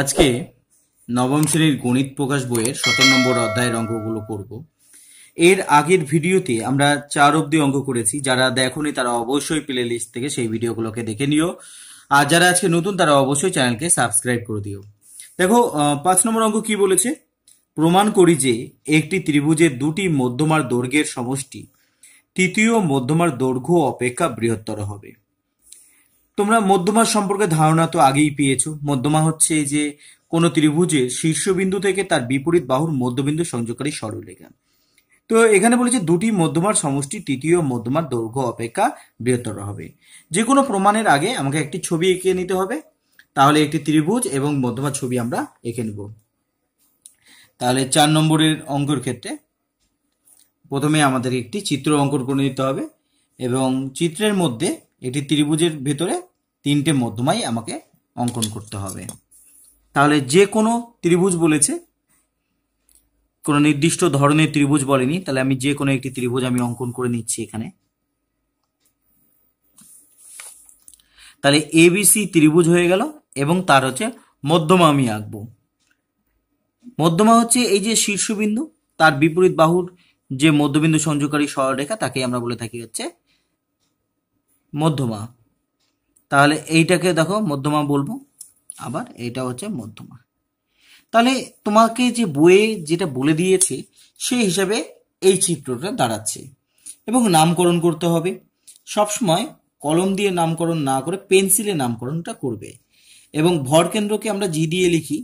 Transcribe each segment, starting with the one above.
আজকে নবম শ্রেণীর গণিত প্রকাশ বইয়ের সতেরো নম্বর অধ্যায়ের অঙ্কগুলো করব এর আগের ভিডিওতে আমরা চার অব্দি অঙ্ক করেছি যারা দেখনি তারা অবশ্যই প্লে লিস্ট থেকে সেই ভিডিওগুলোকে দেখে নিও আর যারা আজকে নতুন তারা অবশ্যই চ্যানেলকে সাবস্ক্রাইব করে দিও দেখো পাঁচ নম্বর অঙ্ক কি বলেছে প্রমাণ করি যে একটি ত্রিভুজের দুটি মধ্যমার দৈর্ঘ্যের সমষ্টি তৃতীয় মধ্যমার দৈর্ঘ্য অপেক্ষা বৃহত্তর হবে তোমরা মধ্যমার সম্পর্কে ধারণা তো আগেই পেয়েছ মধ্যমা হচ্ছে যে কোনো ত্রিভুজের শীর্ষবিন্দু থেকে তার বিপরীত বাহুর মধ্যবিন্দু সংযোগকারী সরলরেখা তো এখানে বলেছে দুটি মধ্যমার সমষ্টি তৃতীয় মধ্যমার দৈর্ঘ্য অপেক্ষা বৃহত্তর হবে যে কোনো প্রমাণের আগে আমাকে একটি ছবি এঁকে নিতে হবে তাহলে একটি ত্রিভুজ এবং মধ্যমার ছবি আমরা এঁকে নেব তাহলে চার নম্বরের অঙ্কর ক্ষেত্রে প্রথমে আমাদের একটি চিত্র অঙ্কন করে নিতে হবে এবং চিত্রের মধ্যে একটি ত্রিভুজের ভেতরে তিনটে মধ্যমাই আমাকে অঙ্কন করতে হবে তাহলে যে কোনো ত্রিভুজ বলেছে কোনো নির্দিষ্ট ধরনের ত্রিভুজ বলেনি তাহলে আমি যে কোনো একটি ত্রিভুজ আমি অঙ্কন করে নিচ্ছি এখানে তাহলে এবিসি ত্রিভুজ হয়ে গেল এবং তার হচ্ছে মধ্যমা আমি আঁকবো মধ্যমা হচ্ছে এই যে শীর্ষবিন্দু তার বিপরীত বাহুর যে মধ্যবিন্দু সংযোগকারী সরলরেখা তাকে আমরা বলে থাকি হচ্ছে মধ্যমা তাহলে এইটাকে দেখো মধ্যমা বলবো আবার এইটা হচ্ছে মধ্যমা তাহলে তোমাকে যে বইয়ে যেটা বলে দিয়েছে সেই হিসাবে এই চিত্রটা দাঁড়াচ্ছে এবং নামকরণ করতে হবে সবসময় কলম দিয়ে নামকরণ না করে পেন্সিলে নামকরণটা করবে এবং ভর কেন্দ্রকে আমরা জি দিয়ে লিখি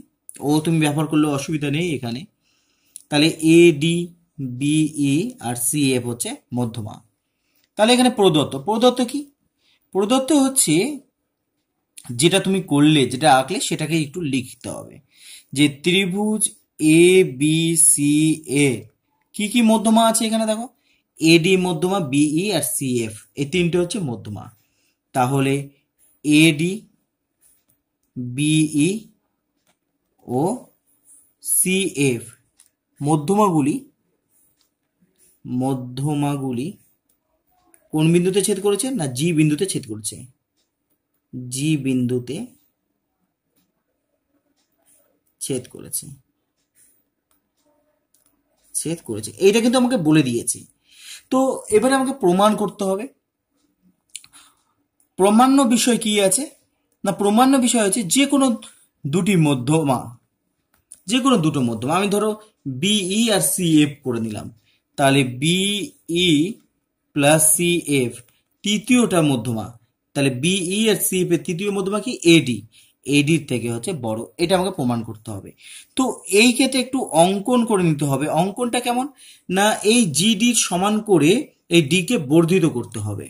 ও তুমি ব্যবহার করলে অসুবিধা নেই এখানে তাহলে এ ডি বি ই আর সি এফ হচ্ছে মধ্যমা তাহলে এখানে প্রদত্ত প্রদত্ত কি প্রদত্ত হচ্ছে যেটা তুমি করলে যেটা আঁকলে সেটাকে একটু লিখতে হবে যে ত্রিভুজ এ বি সি এ কি কি মধ্যমা আছে এখানে দেখো এডি মধ্যমা বিই e আর সি এফ এই তিনটে হচ্ছে মধ্যমা তাহলে এডি বিই e ও সি এফ মধ্যমাগুলি মধ্যমাগুলি কোন বিন্দুতে ছেদ করেছে না জি বিন্দুতে ছেদ করেছে জি বিন্দুতে ছেদ করেছে ছেদ করেছে এইটা কিন্তু আমাকে বলে দিয়েছে তো এবারে আমাকে প্রমাণ করতে হবে প্রমাণ্য বিষয় কি আছে না প্রমাণ্য বিষয় হচ্ছে যে কোনো দুটি মধ্যমা যে কোনো দুটো মধ্যমা আমি ধরো বিই e আর সি এফ করে নিলাম তাহলে বিই প্লাস সি এফ তৃতীয়টা মধ্যমা তাহলে বিই e আর সি এফ এর তৃতীয় মধ্যমা কি এডি এডির থেকে হচ্ছে বড় এটা আমাকে প্রমাণ করতে হবে তো এই ক্ষেত্রে একটু অঙ্কন করে নিতে হবে অঙ্কনটা কেমন না এই জিডির সমান করে এই ডিকে বর্ধিত করতে হবে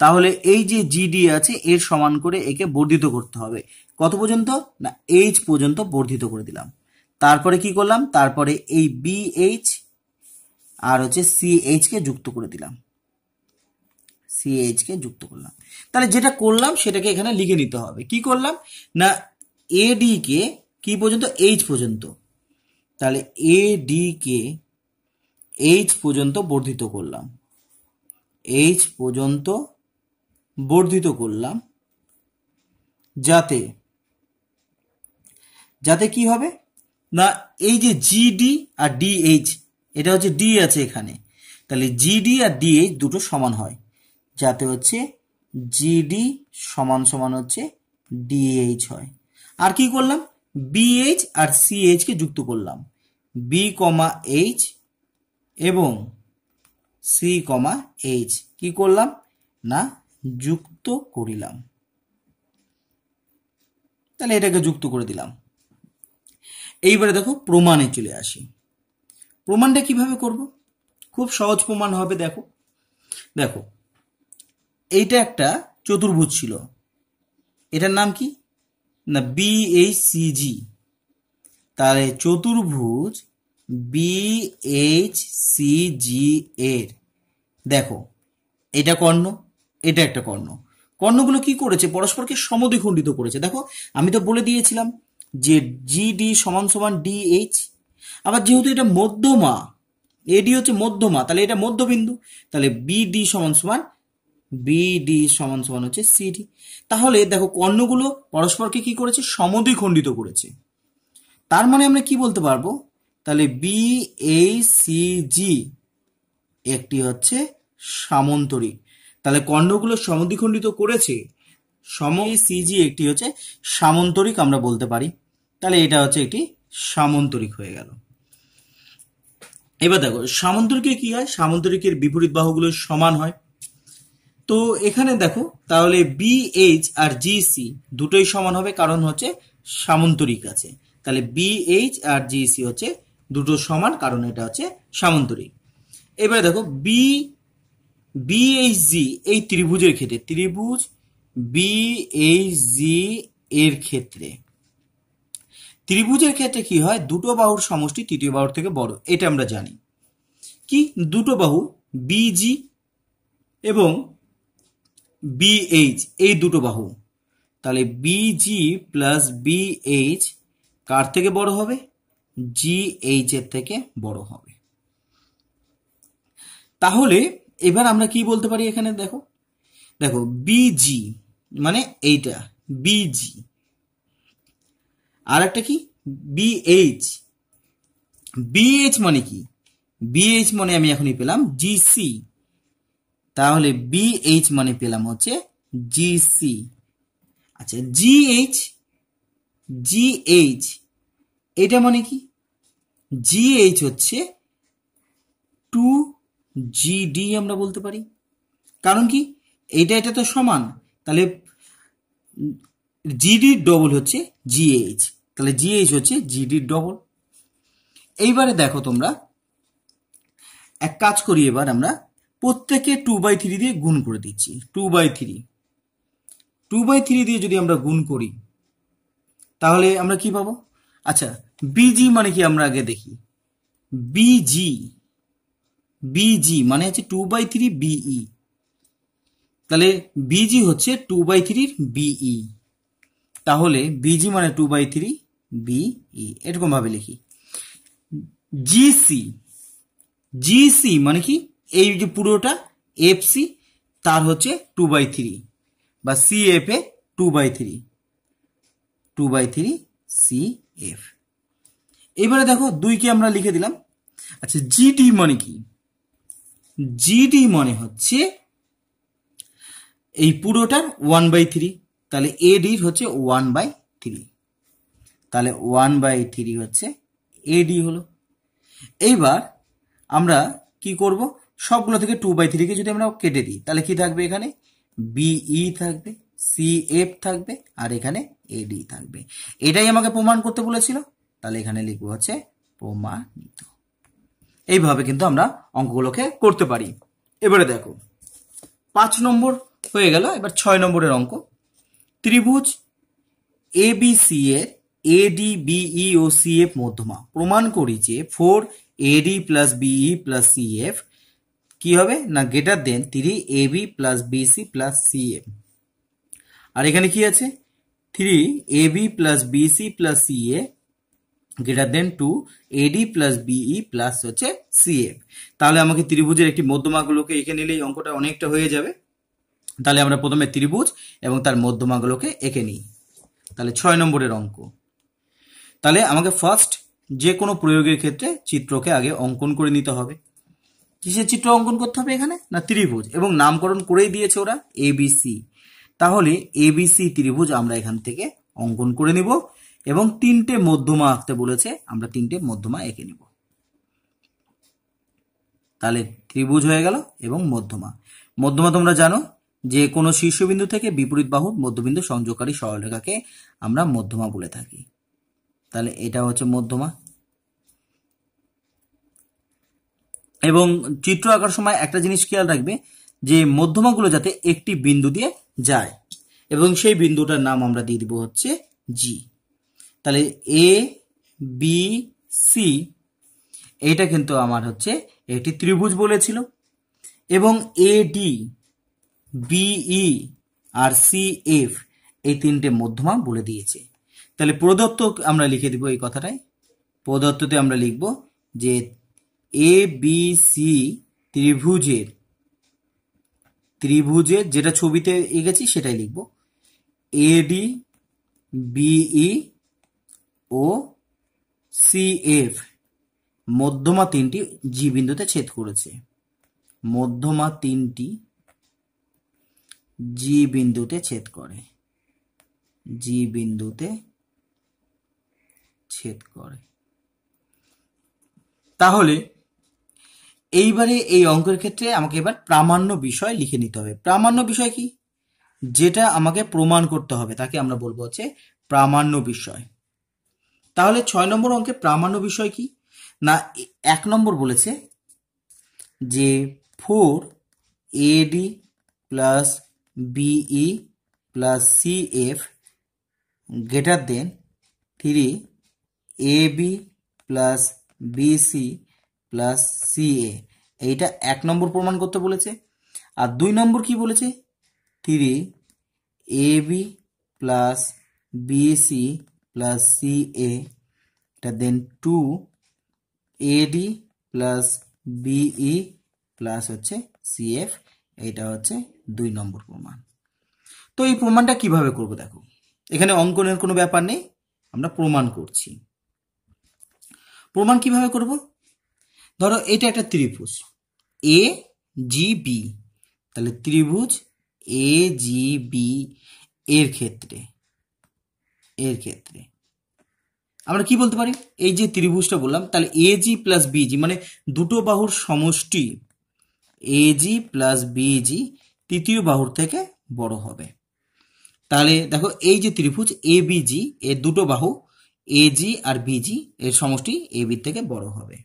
তাহলে এই যে জিডি আছে এর সমান করে একে বর্ধিত করতে হবে কত পর্যন্ত না এইচ পর্যন্ত বর্ধিত করে দিলাম তারপরে কি করলাম তারপরে এই বিএইচ আর হচ্ছে সিএইচকে যুক্ত করে দিলাম সিএইচকে যুক্ত করলাম তাহলে যেটা করলাম সেটাকে এখানে লিখে নিতে হবে কি করলাম না এডিকে কি পর্যন্ত এইচ পর্যন্ত তাহলে এডিকে এইচ পর্যন্ত বর্ধিত করলাম এইচ পর্যন্ত বর্ধিত করলাম যাতে যাতে কি হবে না এই যে জিডি আর ডিএইচ এটা হচ্ছে ডি আছে এখানে তাহলে জিডি আর ডিএইচ দুটো সমান হয় যাতে হচ্ছে জিডি সমান সমান হচ্ছে ডিএইচ হয় আর কি করলাম বিএইচ আর সিএইচকে যুক্ত করলাম বি কমা এইচ এবং সি কমা এইচ কি করলাম না যুক্ত করিলাম তাহলে এটাকে যুক্ত করে দিলাম এইবারে দেখো প্রমাণে চলে আসি প্রমাণটা কিভাবে করব খুব সহজ প্রমাণ হবে দেখো দেখো এইটা একটা চতুর্ভুজ ছিল এটার নাম কি না বি এইচ সি জি তাহলে চতুর্ভুজ বি এইচ সি জি এর দেখো এটা কর্ণ এটা একটা কর্ণ কর্ণগুলো কি করেছে পরস্পরকে সমদ্বিখণ্ডিত করেছে দেখো আমি তো বলে দিয়েছিলাম যে জি ডি সমান সমান ডি এইচ আবার যেহেতু এটা মধ্যমা এডি হচ্ছে মধ্যমা তাহলে এটা মধ্যবিন্দু তাহলে বিডি সমান সমান বিডি সমান সমান হচ্ছে সিডি তাহলে দেখো কর্ণগুলো পরস্পরকে কি করেছে সমদ্বিখণ্ডিত করেছে তার মানে আমরা কি বলতে পারবো তাহলে বি এই সি জি একটি হচ্ছে সামন্তরিক তাহলে কর্ণগুলো সমদ্বিখণ্ডিত করেছে সম সিজি একটি হচ্ছে সামন্তরিক আমরা বলতে পারি তাহলে এটা হচ্ছে একটি সামন্তরিক হয়ে গেল এবার দেখো সামন্তরিকে কি হয় সামন্তরিকের বিপরীত বাহুগুলো সমান হয় তো এখানে দেখো তাহলে বি এইচ আর জি সি দুটোই সমান হবে কারণ হচ্ছে সামন্তরিক আছে তাহলে বি এইচ আর জি সি হচ্ছে দুটো সমান কারণ এটা হচ্ছে সামন্তরিক এবারে দেখো বি বি এইচ জি এই ত্রিভুজের ক্ষেত্রে ত্রিভুজ বি এইচ জি এর ক্ষেত্রে ত্রিভুজের ক্ষেত্রে কি হয় দুটো বাহুর সমষ্টি তৃতীয় বাহুর থেকে বড় এটা আমরা জানি কি দুটো বাহু বিজি এবং বিএইচ এই দুটো বাহু তাহলে বিজি প্লাস বিএইচ কার থেকে বড় হবে জিএইচ এর থেকে বড় হবে তাহলে এবার আমরা কি বলতে পারি এখানে দেখো দেখো বিজি মানে এইটা বিজি আর একটা কি বিএইচ বিএইচ মানে কি বিএইচ মানে আমি এখনই পেলাম জিসি তাহলে বিএইচ মানে পেলাম হচ্ছে জিসি আচ্ছা জিএইচ জিএইচ এটা মানে কি জিএইচ হচ্ছে টু জিডি আমরা বলতে পারি কারণ কি এটা এটা তো সমান তাহলে জিডি ডবল হচ্ছে জিএইচ তাহলে জিএইচ হচ্ছে জিডি ডবল এইবারে দেখো তোমরা এক কাজ করি এবার আমরা প্রত্যেকে টু বাই থ্রি দিয়ে গুণ করে দিচ্ছি two by three two by three দিয়ে যদি আমরা গুণ করি তাহলে আমরা কি পাবো আচ্ছা বিজি মানে কি আমরা আগে দেখি বিজি বিজি মানে হচ্ছে টু বাই থ্রি বিই তাহলে বিজি হচ্ছে টু বাই থ্রির বিই তাহলে বিজি মানে two by three BE e, এরকমভাবে লিখি জিসি জিসি মানে কি এই যে পুরোটা এফ সি তার হচ্ছে টু বাই থ্রি বা C F A two by three two by three C F এবারে দেখো দুইকে আমরা লিখে দিলাম আচ্ছা জিডি মানে কি জিডি মানে হচ্ছে এই পুরোটার ওয়ান বাই থ্রি তাহলে এডির হচ্ছে ওয়ান বাই থ্রি তাহলে ওয়ান বাই থ্রি হচ্ছে এডি হলো এইবার আমরা কি করব সবগুলো থেকে টু বাই থ্রিকে যদি আমরা কেটে দিই তাহলে কি থাকবে এখানে বিই e থাকবে সি এফ থাকবে আর এখানে এডি থাকবে এটাই আমাকে প্রমাণ করতে বলেছিল তাহলে এখানে লিখবো হচ্ছে প্রমাণিত এইভাবে কিন্তু আমরা অঙ্কগুলোকে করতে পারি এবারে দেখো পাঁচ নম্বর হয়ে গেল এবার ছয় নম্বরের অঙ্ক ত্রিভুজ এবিসি এর এডিবিই ও সিএফ মধ্যমা প্রমাণ করি যে four AD plus BE plus CF কি হবে না greater than three A AB plus BC plus CF আর এখানে কি আছে three A AB plus BC plus CA greater than two AD plus BE plus হচ্ছে সিএফ তাহলে আমাকে ত্রিভুজের একটি মধ্যমাগুলোকে এঁকে নিলে এই অঙ্কটা অনেকটা হয়ে যাবে তাহলে আমরা প্রথমে ত্রিভুজ এবং তার মধ্যমাগুলোকে এঁকে নিই তাহলে ছয় নম্বরের অঙ্ক তাহলে আমাকে ফার্স্ট যে কোনো প্রয়োগের ক্ষেত্রে চিত্রকে আগে অঙ্কন করে নিতে হবে কিসের চিত্র অঙ্কন করতে হবে এখানে না ত্রিভুজ এবং নামকরণ করেই দিয়েছে ওরা এবিসি তাহলে এবিসি ত্রিভুজ আমরা এখান থেকে অঙ্কন করে নিব এবং তিনটে মধ্যমা আঁকতে বলেছে আমরা তিনটে মধ্যমা এঁকে নিব তাহলে ত্রিভুজ হয়ে গেল এবং মধ্যমা মধ্যমা তোমরা জানো যে কোনো শীর্ষবিন্দু থেকে বিপরীত বাহুর মধ্যবিন্দু সংযোগকারী সরলরেখাকে আমরা মধ্যমা বলে থাকি তাহলে এটা হচ্ছে মধ্যমা এবং চিত্র আঁকার সময় একটা জিনিস খেয়াল রাখবে যে মধ্যমাগুলো যাতে একটি বিন্দু দিয়ে যায় এবং সেই বিন্দুটার নাম আমরা দিয়ে দিব হচ্ছে জি তাহলে এ বি সি এটা কিন্তু আমার হচ্ছে একটি ত্রিভুজ বলেছিল এবং এ ডি বিই আর সি এফ এই তিনটে মধ্যমা বলে দিয়েছে তাহলে প্রদত্ত আমরা লিখে দিব এই কথাটাই প্রদত্ততে আমরা লিখব যে এ বি সি ত্রিভুজের ত্রিভুজের যেটা ছবিতে এঁকেছি সেটাই লিখব এডি বিই e ও সি এফ মধ্যমা তিনটি জি বিন্দুতে ছেদ করেছে মধ্যমা তিনটি জি বিন্দুতে ছেদ করে জি বিন্দুতে ছেদ করে তাহলে এইবারে এই অঙ্কের ক্ষেত্রে আমাকে এবার প্রামাণ্য বিষয় লিখে নিতে হবে প্রামাণ্য বিষয় কি যেটা আমাকে প্রমাণ করতে হবে তাকে আমরা বলবো হচ্ছে প্রামাণ্য বিষয় তাহলে ছয় নম্বর অঙ্কে প্রামাণ্য বিষয় কি না এক নম্বর বলেছে যে four AD plus BE plus C F greater than three AB plus BC plus CA এইটা এক নম্বর প্রমাণ করতে বলেছে আর দুই নম্বর কি বলেছে three AB plus BC plus CA এটা than two AD plus BE plus হচ্ছে সিএফ এইটা হচ্ছে দুই নম্বর প্রমাণ তো এই প্রমাণটা কিভাবে করব দেখো এখানে অঙ্কনের কোনো ব্যাপার নেই আমরা প্রমাণ করছি প্রমাণ কিভাবে করব ধরো এটা একটা ত্রিভুজ এ জি বি তাহলে ত্রিভুজ এ জি বি এর ক্ষেত্রে এর ক্ষেত্রে আমরা কি বলতে পারি এই যে ত্রিভুজটা বললাম তাহলে এ জি প্লাস বিজি মানে দুটো বাহুর সমষ্টি এ জি প্লাস বিজি তৃতীয় বাহুর থেকে বড় হবে তাহলে দেখো এই যে ত্রিভুজ এ বিজি এর দুটো বাহু এজি আর বিজি এর সমষ্টি এ বির থেকে বড় হবে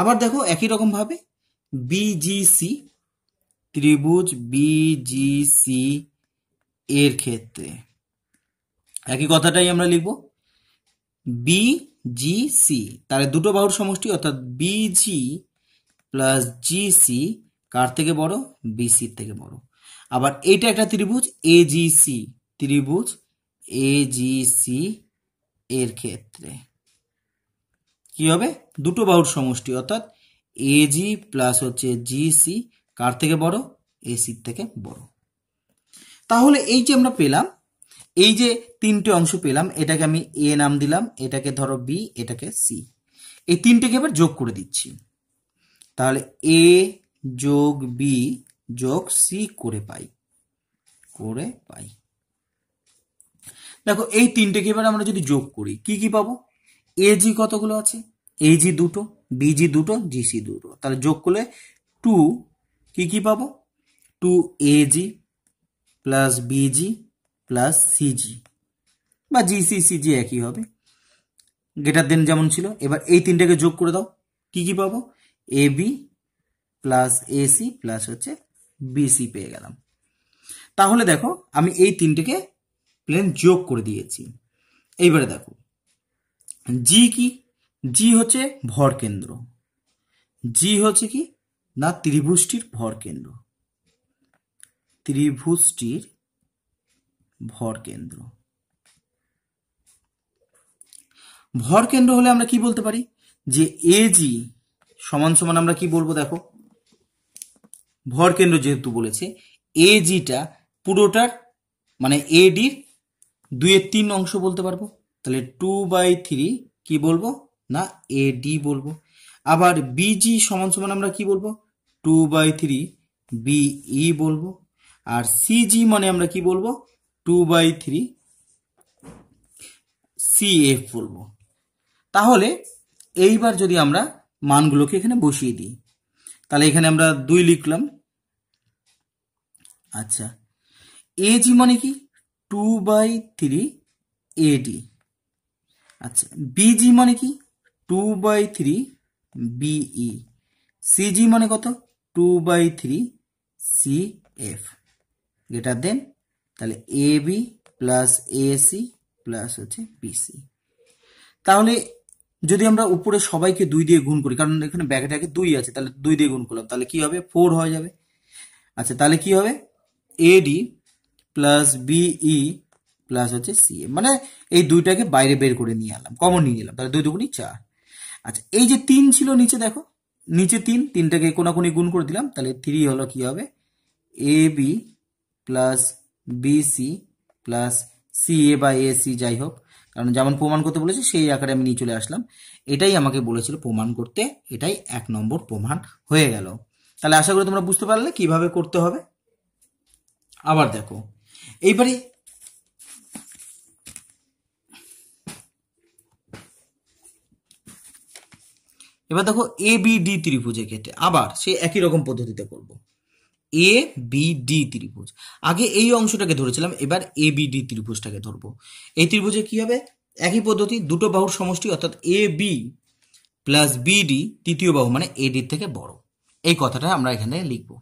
আবার দেখো একই রকমভাবে বিজিসি ত্রিভুজ বিজিসি এর ক্ষেত্রে একই কথাটাই আমরা লিখব বিজিসি তাহলে দুটো বাহুর সমষ্টি অর্থাৎ বিজি প্লাস জিসি কার থেকে বড় বিসির থেকে বড় আবার এটা একটা ত্রিভুজ এজিসি ত্রিভুজ এজিসি এর ক্ষেত্রে কি হবে দুটো বাহুর সমষ্টি অর্থাৎ এ জি প্লাস হচ্ছে জি সি কার থেকে বড় এসির থেকে বড় তাহলে এই যে আমরা পেলাম এই যে তিনটে অংশ পেলাম এটাকে আমি এ নাম দিলাম এটাকে ধরো বি এটাকে সি এই তিনটেকে এবার যোগ করে দিচ্ছি তাহলে এ যোগ বি যোগ সি করে পাই করে পাই দেখো এই তিনটেকে এবার আমরা যদি যোগ করি কি কি পাবো এ জি কতগুলো আছে এ জি দুটো বিজি দুটো জিসি দুটো তাহলে যোগ করলে টু কি কি পাবো two A G plus BG plus CG বা জিসি সিজি একই হবে গেটার দেন যেমন ছিল এবার এই তিনটাকে যোগ করে দাও কি কি পাবো A B plus AC plus হচ্ছে বিসি পেয়ে গেলাম তাহলে দেখো আমি এই তিনটেকে প্লেন যোগ করে দিয়েছি এইবারে দেখো জি কি জি হচ্ছে ভর কেন্দ্র জি হচ্ছে কি না ত্রিভুজটির ভর কেন্দ্র ত্রিভুজটির ভর কেন্দ্র ভর কেন্দ্র হলে আমরা কি বলতে পারি যে এ জি সমান সমান আমরা কি বলবো দেখো ভর কেন্দ্র যেহেতু বলেছে এ জিটা পুরোটার মানে এডির দুইয়ের তিন অংশ বলতে পারবো তাহলে টু বাই থ্রি কি বলবো না এ ডি বলবো আবার বিজি সমান সমান আমরা কি বলবো টু বাই থ্রি বিই বলবো আর সিজি মানে আমরা কি বলবো টু বাই থ্রি সিএফ বলবো তাহলে এইবার যদি আমরা মানগুলোকে এখানে বসিয়ে দিই তাহলে এখানে আমরা দুই লিখলাম আচ্ছা এজি মানে কি টু বাই থ্রি এডি আচ্ছা বিজি মানে কি two by three BE CG মানে কত two by three C F greater than তাহলে A B plus A C plus হচ্ছে বিসি তাহলে যদি আমরা উপরে সবাইকে দুই দিয়ে গুণ করি কারণ এখানে ব্যাগটা দুই আছে তাহলে দুই দিয়ে গুণ করলাম তাহলে কি হবে ফোর হয়ে যাবে আচ্ছা তাহলে কি হবে এডি প্লাস বিই প্লাস হচ্ছে সি মানে এই দুইটাকে বাইরে বের করে নিয়ে আনলাম কমন নিয়ে নিলাম তাহলে দুই দুগুনি চার আচ্ছা এই যে তিন ছিল নিচে দেখো নিচে তিন তিনটাকে কোনাকুনি গুণ করে দিলাম তাহলে থ্রি হলো কি হবে A B plus BC plus C A বা এ সি যাই হোক কারণ যেমন প্রমাণ করতে বলেছে সেই আকারে আমি নিয়ে চলে আসলাম এটাই আমাকে বলেছিল প্রমাণ করতে এটাই এক নম্বর প্রমাণ হয়ে গেল তাহলে আশা করি তোমরা বুঝতে পারলে কিভাবে করতে হবে আবার দেখো এইবারে এবার দেখো এ বি ডি ত্রিভুজের ক্ষেত্রে আবার সে একই রকম পদ্ধতিতে করব এ বি ডি ত্রিভুজ আগে এই অংশটাকে ধরেছিলাম এবার এ বি ডি ত্রিভুজটাকে ধরবো এই ত্রিভুজে কি হবে একই পদ্ধতি দুটো বাহুর সমষ্টি অর্থাৎ A B plus B D তৃতীয় বাহু মানে এডির থেকে বড় এই কথাটা আমরা এখানে লিখবো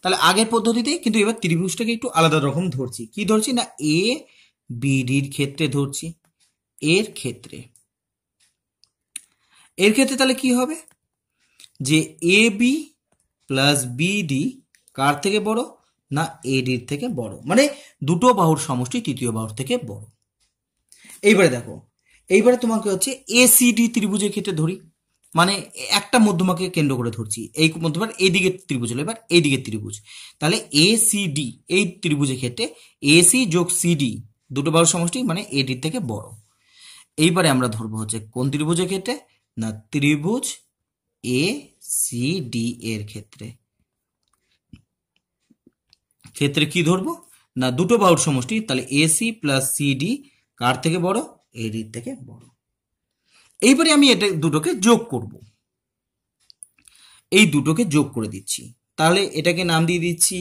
তাহলে আগের পদ্ধতিতে কিন্তু এবার ত্রিভুজটাকে একটু আলাদা রকম ধরছি কি ধরছি না এ বিডির ক্ষেত্রে ধরছি এর ক্ষেত্রে এর ক্ষেত্রে তাহলে কি হবে যে এ বি প্লাস বিডি কার থেকে বড় না এডির থেকে বড় মানে দুটো বাহুর সমষ্টি তৃতীয় বাহুর থেকে বড় এইবারে দেখো এইবারে তোমাকে হচ্ছে এসিডি ত্রিভুজের ক্ষেত্রে ধরি মানে একটা মধ্যমাকে কেন্দ্র করে ধরছি এই মধ্যমার এইদিকে ত্রিভুজ হলো এবার এইদিকে ত্রিভুজ তাহলে এ সি ডি এই ত্রিভুজের ক্ষেত্রে এ সি যোগ সি ডি দুটো বারো সমষ্টি মানে এডির থেকে বড় এইবারে আমরা ধরবো হচ্ছে কোন ত্রিভুজের ক্ষেত্রে না ত্রিভুজ এ সি ডি এর ক্ষেত্রে ক্ষেত্রে কি ধরবো না দুটো বাহুর সমষ্টি তাহলে এসি প্লাস সি ডি কার থেকে বড় এডির থেকে বড় এইবারে আমি এটা দুটোকে যোগ করব এই দুটোকে যোগ করে দিচ্ছি তাহলে এটাকে নাম দিয়ে দিচ্ছি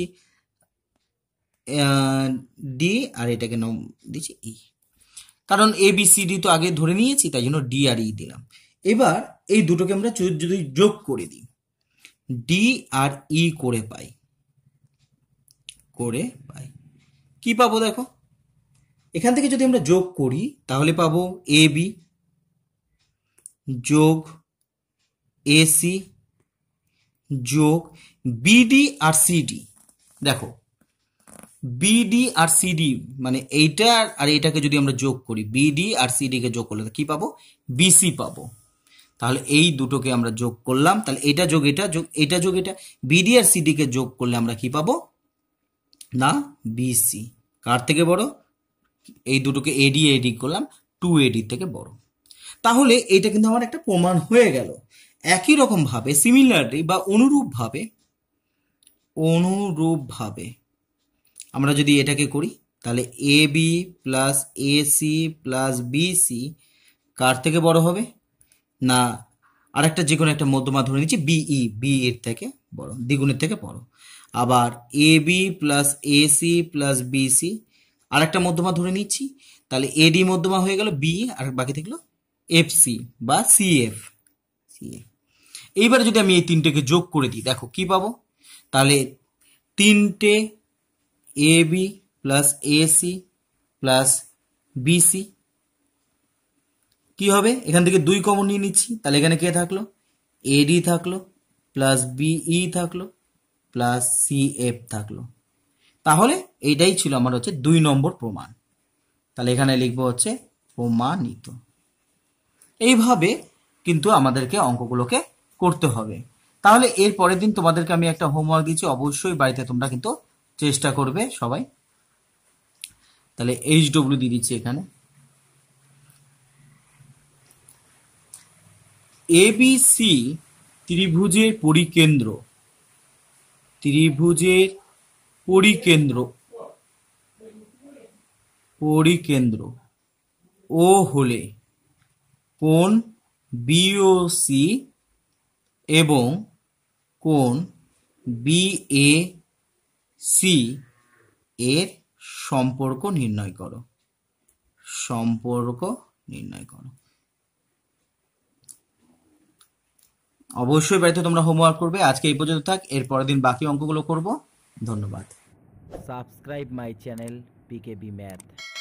ডি আর এটাকে নাম দিচ্ছি ই e। কারণ এ বি সি ডি তো আগে ধরে নিয়েছি তাই জন্য ডি আর ই e দিলাম এবার এই দুটোকে আমরা যদি যোগ করে দিই ডি আর ই e করে পাই করে পাই কি পাবো দেখো এখান থেকে যদি আমরা যোগ করি তাহলে পাবো এ বি যোগ এসি যোগ বিডি আর সিডি দেখো বিডি আর সিডি মানে এইটা আর এটাকে যদি আমরা যোগ করি বিডি আর সিডিকে যোগ করলে কি পাবো বিসি পাবো তাহলে এই দুটোকে আমরা যোগ করলাম তাহলে এটা যোগ এটা যোগ এটা যোগ এটা বিডি আর সিডিকে যোগ করলে আমরা কি পাবো না বিসি কার থেকে বড় এই দুটোকে এডি এডি করলাম টু এডি থেকে বড় তাহলে এটা কিন্তু আমার একটা প্রমাণ হয়ে গেল একই রকমভাবে সিমিলারলি বা অনুরূপভাবে অনুরূপভাবে আমরা যদি এটাকে করি তাহলে A B plus A C plus B C কার থেকে বড় হবে না আরেকটা যে কোনো একটা মধ্যমা ধরে নিচ্ছি বিই বি e, এর থেকে বড় দ্বিগুণের থেকে বড় আবার A B plus A C plus B C আরেকটা মধ্যমা ধরে নিচ্ছি তাহলে এডি মধ্যমা হয়ে গেল বি e, আর বাকি থাকলো এফ সি বা সি সিএফ সিএফ এইবার যদি আমি এই তিনটেকে যোগ করে দিই দেখো কি পাবো তাহলে তিনটে A B plus A C plus B C কি হবে এখান থেকে দুই কমন নিয়ে নিচ্ছি তাহলে এখানে কে থাকলো এডি থাকলো প্লাস বিই e থাকলো প্লাস সি এফ থাকলো তাহলে এইটাই ছিল আমার হচ্ছে দুই নম্বর প্রমাণ তাহলে এখানে লিখবো হচ্ছে প্রমাণিত এইভাবে কিন্তু আমাদেরকে অঙ্কগুলোকে করতে হবে তাহলে এর পরের দিন তোমাদেরকে আমি একটা হোমওয়ার্ক দিচ্ছি অবশ্যই বাড়িতে তোমরা কিন্তু চেষ্টা করবে সবাই তাহলে এইচ ডব্লিউ দিয়ে দিচ্ছি এখানে এবিসি ত্রিভুজের পরিকেন্দ্র ত্রিভুজের পরিকেন্দ্র পরিকেন্দ্র ও হলে কোন বিওসি এবং কোন বিএ সি এর সম্পর্ক নির্ণয় করো সম্পর্ক নির্ণয় করো অবশ্যই বাড়িতে তোমরা হোমওয়ার্ক করবে আজকে এই পর্যন্ত থাক এর পরের দিন বাকি অঙ্কগুলো করব ধন্যবাদ subscribe my channel PKB math